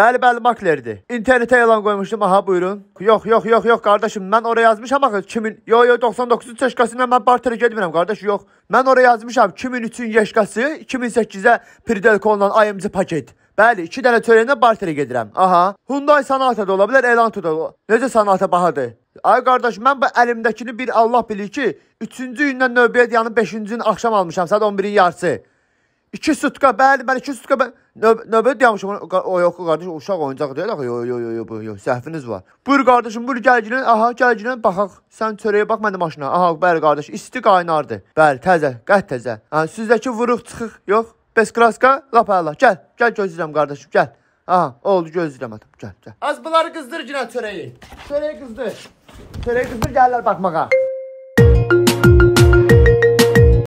Bəli, bəli, maklerdir. İnternetə elan qoymuşdum, aha buyurun. Yox, yox, yox, yox kardeşim. mən oraya yazmışam axı Kimin? Yo, yo, 99-cu çeşkasından mən barterə getmirəm qardaş, yox. Mən oraya yazmışam 2003-cü yeşkası 2008-ə Pridelkonla IMC paket. Bəli, iki dənə törenle barterə gedirəm. Aha. Hyundai Sonata da ola bilər, Elanto da. Necə Sonata bahadır? Ay qardaş, mən bu əlimdəkini bir Allah bilir ki, 3-cü gündən növbəyə dayanıb 5-cü gün akşam almışam, saat 11-in yarısı. 2 sutka, bəli, bəli, 2 sutka. Bəli. Nöb növbət yamışam. O yox, qardaş, uşaq oyuncaq deyil axı. Yo, yo, yo, yo, bu yo, səhviniz var. Buyur qardaşım, buyur gəlginən. Aha, gəlginən baxaq. Sən çörəyə bax mənim maşına. Aha, bəli qardaş, isti qaynardı. Bəli, təzə, qət təzə. Hə, sizdəki vuruq çıxıq. Yox, Beskraska, lap əla. Gəl, gəl gözləyirəm qardaşım, gəl. Aha, oldu gözləyirəm atam. Gəl, gəl. Az bunları qızdır günə çörəyi. Çörəyi qızdır. Çörəyi qızdır, gəlirlər baxmağa.